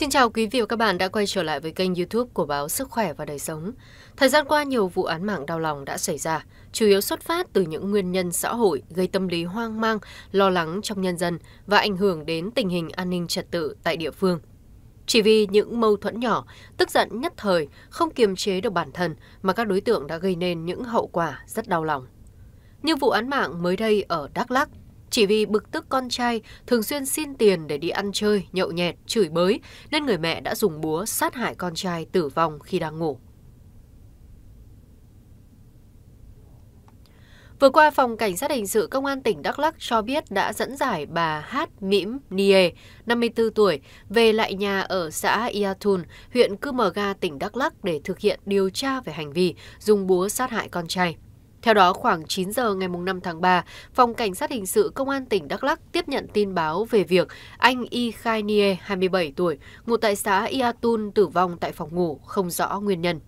Xin chào quý vị và các bạn đã quay trở lại với kênh youtube của báo Sức Khỏe và Đời Sống. Thời gian qua nhiều vụ án mạng đau lòng đã xảy ra, chủ yếu xuất phát từ những nguyên nhân xã hội gây tâm lý hoang mang, lo lắng trong nhân dân và ảnh hưởng đến tình hình an ninh trật tự tại địa phương. Chỉ vì những mâu thuẫn nhỏ, tức giận nhất thời, không kiềm chế được bản thân mà các đối tượng đã gây nên những hậu quả rất đau lòng. Như vụ án mạng mới đây ở Đắk Lắk, chỉ vì bực tức con trai thường xuyên xin tiền để đi ăn chơi, nhậu nhẹt, chửi bới, nên người mẹ đã dùng búa sát hại con trai tử vong khi đang ngủ. Vừa qua, Phòng Cảnh sát Hình sự Công an tỉnh Đắk Lắc cho biết đã dẫn giải bà Hát Mĩm Nie, 54 tuổi, về lại nhà ở xã Iatun, huyện Cư Mờ Ga, tỉnh Đắk Lắc để thực hiện điều tra về hành vi dùng búa sát hại con trai. Theo đó, khoảng 9 giờ ngày 5 tháng 3, Phòng Cảnh sát Hình sự Công an tỉnh Đắk Lắc tiếp nhận tin báo về việc anh Y Khai Nie, 27 tuổi, ngụ tại xã Iatun tử vong tại phòng ngủ, không rõ nguyên nhân.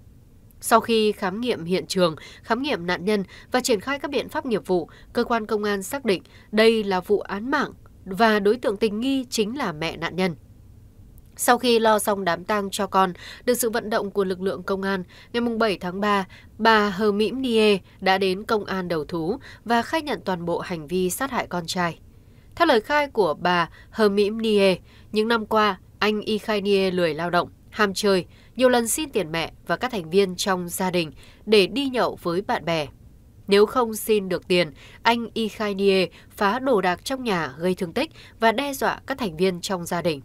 Sau khi khám nghiệm hiện trường, khám nghiệm nạn nhân và triển khai các biện pháp nghiệp vụ, cơ quan công an xác định đây là vụ án mạng và đối tượng tình nghi chính là mẹ nạn nhân. Sau khi lo xong đám tang cho con, được sự vận động của lực lượng công an, ngày 7 tháng 3, bà Hờ Mĩm Nie đã đến công an đầu thú và khai nhận toàn bộ hành vi sát hại con trai. Theo lời khai của bà Hờ Mĩm Nie, những năm qua, anh Y Khai Nie lười lao động, ham chơi, nhiều lần xin tiền mẹ và các thành viên trong gia đình để đi nhậu với bạn bè. Nếu không xin được tiền, anh Y Khai Nie phá đồ đạc trong nhà gây thương tích và đe dọa các thành viên trong gia đình.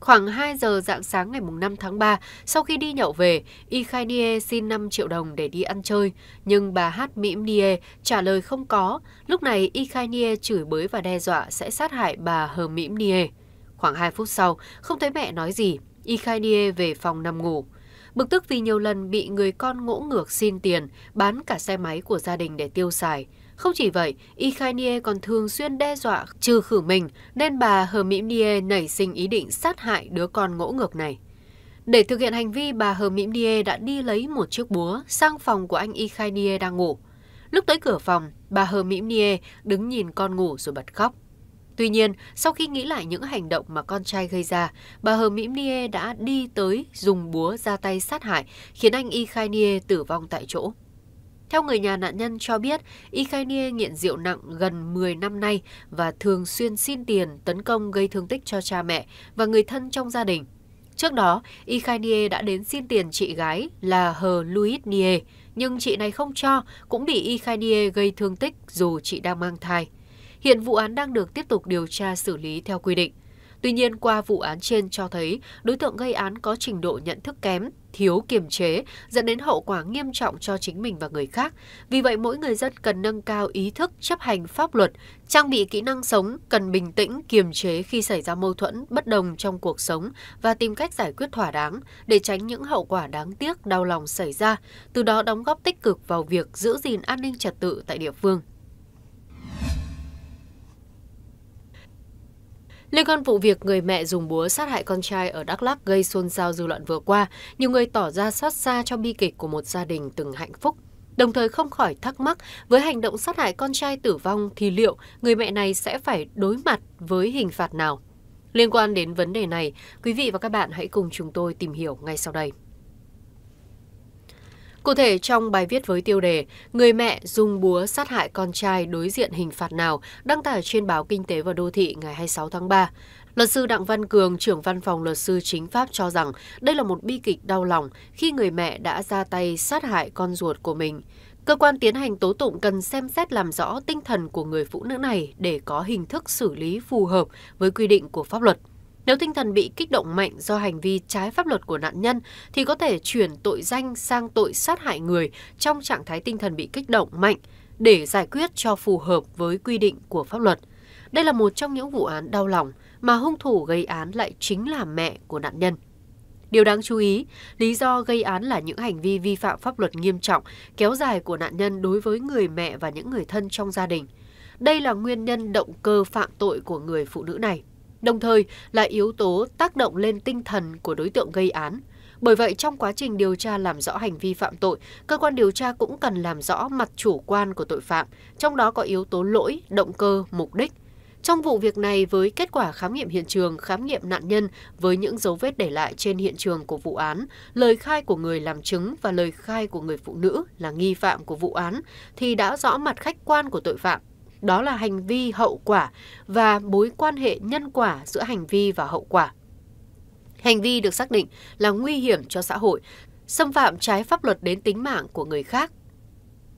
Khoảng 2 giờ dạng sáng ngày 5 tháng 3, sau khi đi nhậu về, Y Khai Nie xin 5 triệu đồng để đi ăn chơi, nhưng bà Hát Mĩm Nie trả lời không có. Lúc này Y Khai Nie chửi bới và đe dọa sẽ sát hại bà Hờ Mĩm Nie. Khoảng 2 phút sau, không thấy mẹ nói gì, Y Khai Nie về phòng nằm ngủ. Bực tức vì nhiều lần bị người con ngỗ ngược xin tiền, bán cả xe máy của gia đình để tiêu xài. Không chỉ vậy, Y Khai Nie còn thường xuyên đe dọa trừ khử mình nên bà Hờ Mỹ Nie nảy sinh ý định sát hại đứa con ngỗ ngược này. Để thực hiện hành vi, bà Hờ Mỹ Nie đã đi lấy một chiếc búa sang phòng của anh Y Khai Nie đang ngủ. Lúc tới cửa phòng, bà Hờ Mỹ Nie đứng nhìn con ngủ rồi bật khóc. Tuy nhiên, sau khi nghĩ lại những hành động mà con trai gây ra, bà Hờ Mỹ Nie đã đi tới dùng búa ra tay sát hại, khiến anh Y Khai Nie tử vong tại chỗ. Theo người nhà nạn nhân cho biết, Ikanie nghiện rượu nặng gần 10 năm nay và thường xuyên xin tiền tấn công gây thương tích cho cha mẹ và người thân trong gia đình. Trước đó, Ikanie đã đến xin tiền chị gái là Hờ Louis Nie, nhưng chị này không cho, cũng bị Ikanie gây thương tích dù chị đang mang thai. Hiện vụ án đang được tiếp tục điều tra xử lý theo quy định. Tuy nhiên, qua vụ án trên cho thấy đối tượng gây án có trình độ nhận thức kém, thiếu kiềm chế, dẫn đến hậu quả nghiêm trọng cho chính mình và người khác. Vì vậy, mỗi người dân cần nâng cao ý thức chấp hành pháp luật, trang bị kỹ năng sống, cần bình tĩnh, kiềm chế khi xảy ra mâu thuẫn, bất đồng trong cuộc sống và tìm cách giải quyết thỏa đáng để tránh những hậu quả đáng tiếc, đau lòng xảy ra, từ đó đóng góp tích cực vào việc giữ gìn an ninh trật tự tại địa phương. Liên quan vụ việc người mẹ dùng búa sát hại con trai ở Đắk Lắk gây xôn xao dư luận vừa qua, nhiều người tỏ ra xót xa cho bi kịch của một gia đình từng hạnh phúc. Đồng thời không khỏi thắc mắc với hành động sát hại con trai tử vong thì liệu người mẹ này sẽ phải đối mặt với hình phạt nào? Liên quan đến vấn đề này, quý vị và các bạn hãy cùng chúng tôi tìm hiểu ngay sau đây cụ thể trong bài viết với tiêu đề người mẹ dùng búa sát hại con trai đối diện hình phạt nào đăng tải trên báo kinh tế và đô thị ngày 26 tháng 3 Luật sư Đặng Văn Cường, trưởng văn phòng luật sư chính pháp cho rằng đây là một bi kịch đau lòng khi người mẹ đã ra tay sát hại con ruột của mình. Cơ quan tiến hành tố tụng cần xem xét làm rõ tinh thần của người phụ nữ này để có hình thức xử lý phù hợp với quy định của pháp luật. Nếu tinh thần bị kích động mạnh do hành vi trái pháp luật của nạn nhân thì có thể chuyển tội danh sang tội sát hại người trong trạng thái tinh thần bị kích động mạnh để giải quyết cho phù hợp với quy định của pháp luật. Đây là một trong những vụ án đau lòng mà hung thủ gây án lại chính là mẹ của nạn nhân. Điều đáng chú ý, lý do gây án là những hành vi vi phạm pháp luật nghiêm trọng, kéo dài của nạn nhân đối với người mẹ và những người thân trong gia đình. Đây là nguyên nhân động cơ phạm tội của người phụ nữ này đồng thời là yếu tố tác động lên tinh thần của đối tượng gây án. Bởi vậy, trong quá trình điều tra làm rõ hành vi phạm tội, cơ quan điều tra cũng cần làm rõ mặt chủ quan của tội phạm, trong đó có yếu tố lỗi, động cơ, mục đích. Trong vụ việc này, với kết quả khám nghiệm hiện trường, khám nghiệm nạn nhân với những dấu vết để lại trên hiện trường của vụ án, lời khai của người làm chứng và lời khai của người phụ nữ là nghi phạm của vụ án, thì đã rõ mặt khách quan của tội phạm đó là hành vi hậu quả và mối quan hệ nhân quả giữa hành vi và hậu quả. Hành vi được xác định là nguy hiểm cho xã hội, xâm phạm trái pháp luật đến tính mạng của người khác.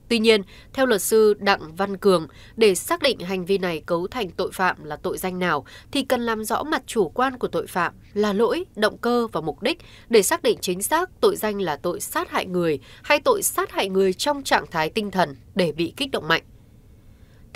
Tuy nhiên, theo luật sư Đặng Văn Cường, để xác định hành vi này cấu thành tội phạm là tội danh nào thì cần làm rõ mặt chủ quan của tội phạm là lỗi, động cơ và mục đích để xác định chính xác tội danh là tội sát hại người hay tội sát hại người trong trạng thái tinh thần để bị kích động mạnh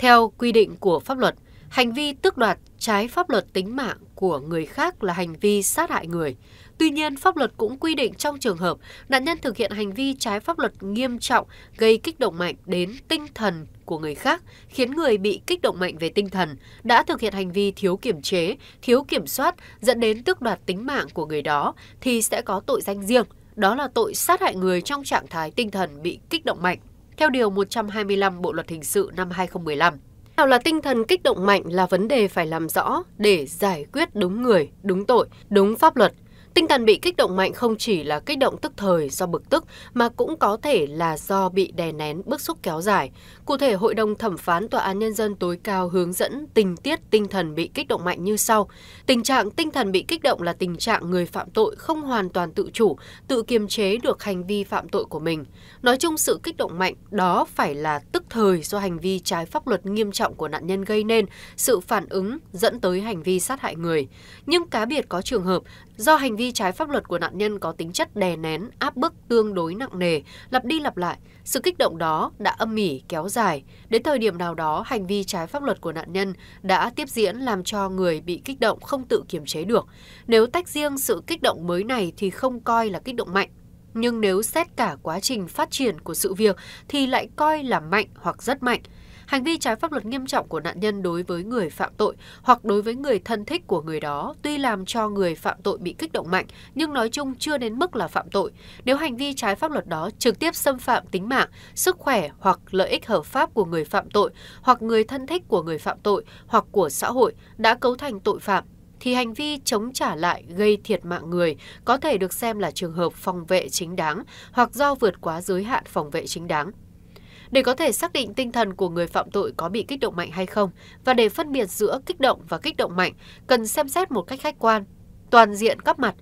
theo quy định của pháp luật hành vi tước đoạt trái pháp luật tính mạng của người khác là hành vi sát hại người tuy nhiên pháp luật cũng quy định trong trường hợp nạn nhân thực hiện hành vi trái pháp luật nghiêm trọng gây kích động mạnh đến tinh thần của người khác khiến người bị kích động mạnh về tinh thần đã thực hiện hành vi thiếu kiểm chế thiếu kiểm soát dẫn đến tước đoạt tính mạng của người đó thì sẽ có tội danh riêng đó là tội sát hại người trong trạng thái tinh thần bị kích động mạnh theo Điều 125 Bộ Luật Hình sự năm 2015. Nào là tinh thần kích động mạnh là vấn đề phải làm rõ để giải quyết đúng người, đúng tội, đúng pháp luật, Tinh thần bị kích động mạnh không chỉ là kích động tức thời do bực tức mà cũng có thể là do bị đè nén bức xúc kéo dài. Cụ thể, Hội đồng Thẩm phán Tòa án Nhân dân tối cao hướng dẫn tình tiết tinh thần bị kích động mạnh như sau. Tình trạng tinh thần bị kích động là tình trạng người phạm tội không hoàn toàn tự chủ, tự kiềm chế được hành vi phạm tội của mình. Nói chung sự kích động mạnh đó phải là tức thời do hành vi trái pháp luật nghiêm trọng của nạn nhân gây nên sự phản ứng dẫn tới hành vi sát hại người. Nhưng cá biệt có trường hợp do hành vi trái pháp luật của nạn nhân có tính chất đè nén, áp bức tương đối nặng nề, lặp đi lặp lại, sự kích động đó đã âm mỉ kéo dài. Đến thời điểm nào đó, hành vi trái pháp luật của nạn nhân đã tiếp diễn làm cho người bị kích động không tự kiềm chế được. Nếu tách riêng sự kích động mới này thì không coi là kích động mạnh nhưng nếu xét cả quá trình phát triển của sự việc thì lại coi là mạnh hoặc rất mạnh. Hành vi trái pháp luật nghiêm trọng của nạn nhân đối với người phạm tội hoặc đối với người thân thích của người đó tuy làm cho người phạm tội bị kích động mạnh nhưng nói chung chưa đến mức là phạm tội. Nếu hành vi trái pháp luật đó trực tiếp xâm phạm tính mạng, sức khỏe hoặc lợi ích hợp pháp của người phạm tội hoặc người thân thích của người phạm tội hoặc của xã hội đã cấu thành tội phạm thì hành vi chống trả lại gây thiệt mạng người có thể được xem là trường hợp phòng vệ chính đáng hoặc do vượt quá giới hạn phòng vệ chính đáng. Để có thể xác định tinh thần của người phạm tội có bị kích động mạnh hay không và để phân biệt giữa kích động và kích động mạnh, cần xem xét một cách khách quan, toàn diện các mặt,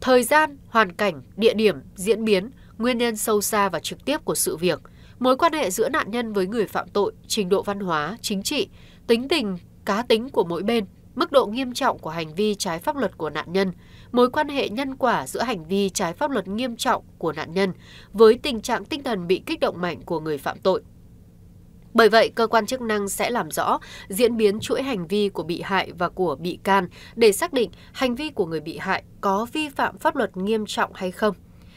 thời gian, hoàn cảnh, địa điểm, diễn biến, nguyên nhân sâu xa và trực tiếp của sự việc, mối quan hệ giữa nạn nhân với người phạm tội, trình độ văn hóa, chính trị, tính tình, cá tính của mỗi bên – mức độ nghiêm trọng của hành vi trái pháp luật của nạn nhân, mối quan hệ nhân quả giữa hành vi trái pháp luật nghiêm trọng của nạn nhân với tình trạng tinh thần bị kích động mạnh của người phạm tội. Bởi vậy, cơ quan chức năng sẽ làm rõ diễn biến chuỗi hành vi của bị hại và của bị can để xác định hành vi của người bị hại có vi phạm pháp luật nghiêm trọng hay không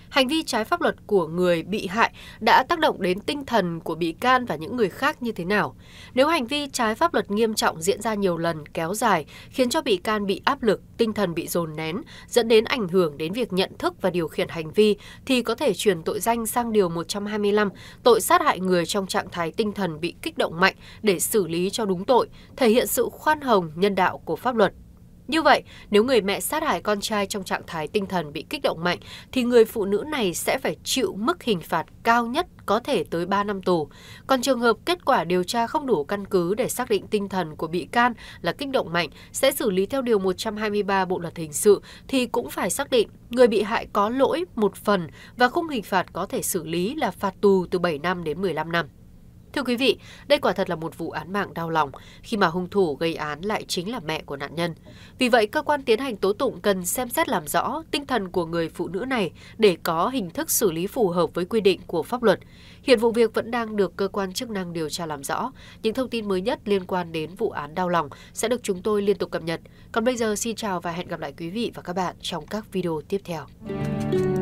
hành vi trái pháp luật của người bị hại đã tác động đến tinh thần của bị can và những người khác như thế nào. Nếu hành vi trái pháp luật nghiêm trọng diễn ra nhiều lần kéo dài khiến cho bị can bị áp lực, tinh thần bị dồn nén, dẫn đến ảnh hưởng đến việc nhận thức và điều khiển hành vi thì có thể chuyển tội danh sang điều 125 tội sát hại người trong trạng thái tinh thần bị kích động mạnh để xử lý cho đúng tội, thể hiện sự khoan hồng nhân đạo của pháp luật. Như vậy, nếu người mẹ sát hại con trai trong trạng thái tinh thần bị kích động mạnh, thì người phụ nữ này sẽ phải chịu mức hình phạt cao nhất có thể tới 3 năm tù. Còn trường hợp kết quả điều tra không đủ căn cứ để xác định tinh thần của bị can là kích động mạnh sẽ xử lý theo Điều 123 Bộ Luật Hình sự thì cũng phải xác định người bị hại có lỗi một phần và khung hình phạt có thể xử lý là phạt tù từ 7 năm đến 15 năm. Thưa quý vị, đây quả thật là một vụ án mạng đau lòng khi mà hung thủ gây án lại chính là mẹ của nạn nhân. Vì vậy, cơ quan tiến hành tố tụng cần xem xét làm rõ tinh thần của người phụ nữ này để có hình thức xử lý phù hợp với quy định của pháp luật. Hiện vụ việc vẫn đang được cơ quan chức năng điều tra làm rõ. Những thông tin mới nhất liên quan đến vụ án đau lòng sẽ được chúng tôi liên tục cập nhật. Còn bây giờ xin chào và hẹn gặp lại quý vị và các bạn trong các video tiếp theo.